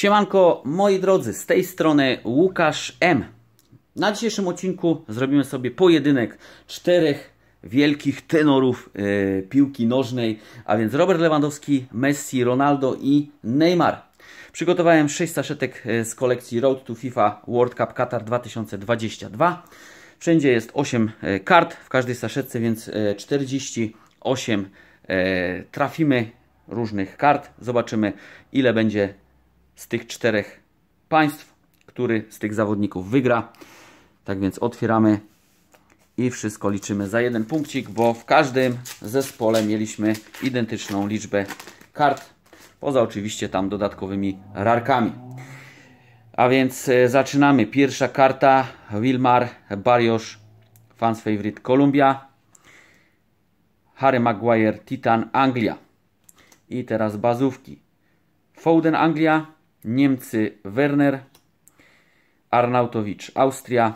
Siemanko, moi drodzy, z tej strony Łukasz M. Na dzisiejszym odcinku zrobimy sobie pojedynek czterech wielkich tenorów e, piłki nożnej, a więc Robert Lewandowski, Messi, Ronaldo i Neymar. Przygotowałem 6 saszetek e, z kolekcji Road to FIFA World Cup Qatar 2022. Wszędzie jest 8 e, kart w każdej saszetce, więc 48 trafimy różnych kart. Zobaczymy ile będzie z tych czterech państw, który z tych zawodników wygra. Tak więc otwieramy i wszystko liczymy za jeden punkcik, bo w każdym zespole mieliśmy identyczną liczbę kart, poza oczywiście tam dodatkowymi rarkami. A więc e, zaczynamy. Pierwsza karta Wilmar Barrios Fans Favorite Columbia. Harry Maguire Titan Anglia. I teraz bazówki. Foden Anglia, Niemcy Werner, Arnautowicz Austria,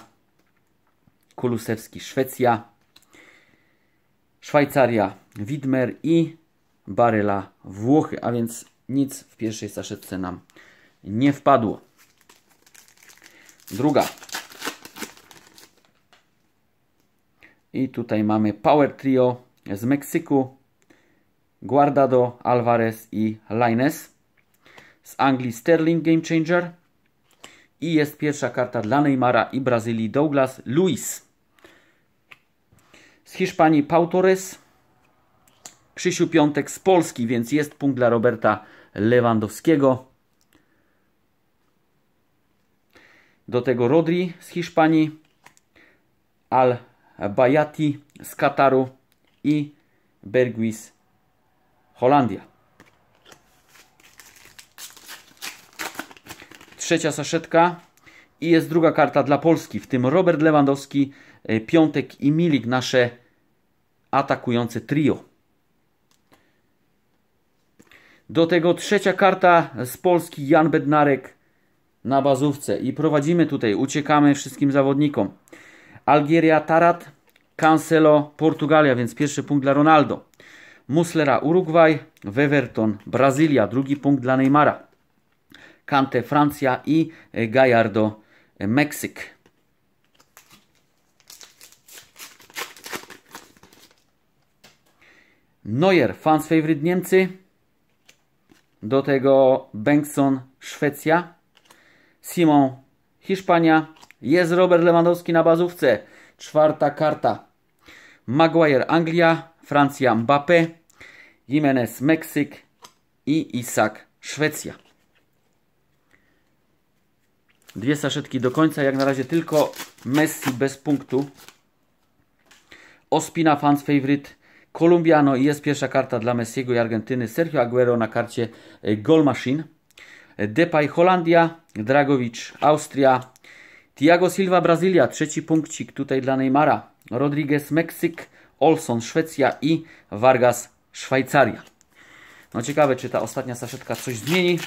Kulusewski Szwecja, Szwajcaria Widmer i Baryla Włochy, a więc nic w pierwszej saszetce nam nie wpadło. Druga. I tutaj mamy Power Trio z Meksyku, Guardado, Alvarez i Laines z Anglii Sterling Game Changer i jest pierwsza karta dla Neymara i Brazylii Douglas Luis. Z Hiszpanii Pau Torres, Krzysiu Piątek z Polski, więc jest punkt dla Roberta Lewandowskiego. Do tego Rodri z Hiszpanii, Al Bayati z Kataru i Bergwis Holandia. trzecia saszetka i jest druga karta dla Polski, w tym Robert Lewandowski, e, Piątek i Milik, nasze atakujące trio. Do tego trzecia karta z Polski, Jan Bednarek na bazówce. I prowadzimy tutaj, uciekamy wszystkim zawodnikom. Algieria, Tarat, Cancelo, Portugalia, więc pierwszy punkt dla Ronaldo. Muslera, Urugwaj, Weverton, Brazylia, drugi punkt dla Neymara. Kante Francja i e, Gallardo e, Meksyk. Neuer, fans favorite Niemcy. Do tego Bengtson Szwecja. Simon Hiszpania. Jest Robert Lewandowski na bazówce. Czwarta karta. Maguire Anglia, Francja Mbappé, Jimenez Meksyk i Isak Szwecja. Dwie saszetki do końca. Jak na razie tylko Messi bez punktu. Ospina, fans favorite. Kolumbiano i jest pierwsza karta dla Messiego i Argentyny. Sergio Aguero na karcie e, Goal Machine. Depay Holandia, Dragowicz Austria, Thiago Silva Brazylia, trzeci punkcik tutaj dla Neymara, Rodriguez Meksyk, Olson Szwecja i Vargas Szwajcaria. No ciekawe, czy ta ostatnia saszetka coś zmieni.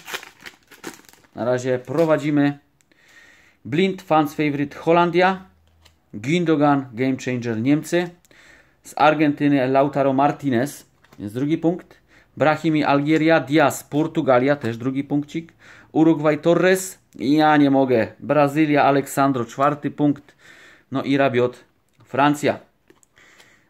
Na razie prowadzimy Blind Fans Favorite Holandia, Gündogan Game Changer Niemcy, z Argentyny Lautaro Martinez, jest drugi punkt, Brahimi Algieria, Diaz Portugalia, też drugi punkcik, Urugwaj Torres, ja nie mogę, Brazylia Aleksandro, czwarty punkt, no i Rabiot Francja.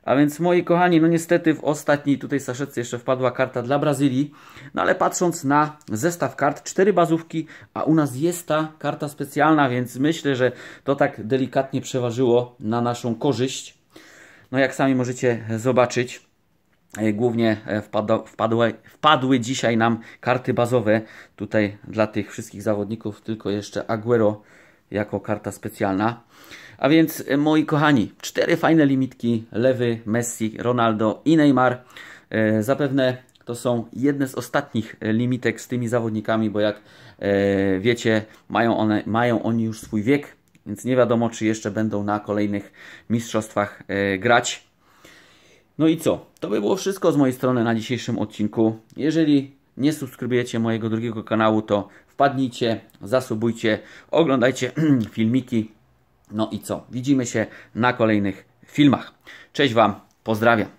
A więc moi kochani, no niestety w ostatniej tutaj saszetce jeszcze wpadła karta dla Brazylii. No ale patrząc na zestaw kart, cztery bazówki, a u nas jest ta karta specjalna, więc myślę, że to tak delikatnie przeważyło na naszą korzyść. No jak sami możecie zobaczyć, e, głównie e, wpadły, wpadły dzisiaj nam karty bazowe. Tutaj dla tych wszystkich zawodników tylko jeszcze Aguero jako karta specjalna. A więc e, moi kochani, cztery fajne limitki, Lewy, Messi, Ronaldo i Neymar. E, zapewne to są jedne z ostatnich e, limitek z tymi zawodnikami, bo jak wiecie, mają, one, mają oni już swój wiek, więc nie wiadomo, czy jeszcze będą na kolejnych mistrzostwach grać. No i co? To by było wszystko z mojej strony na dzisiejszym odcinku. Jeżeli nie subskrybujecie mojego drugiego kanału, to wpadnijcie, zasubujcie, oglądajcie filmiki. No i co? Widzimy się na kolejnych filmach. Cześć Wam, pozdrawiam.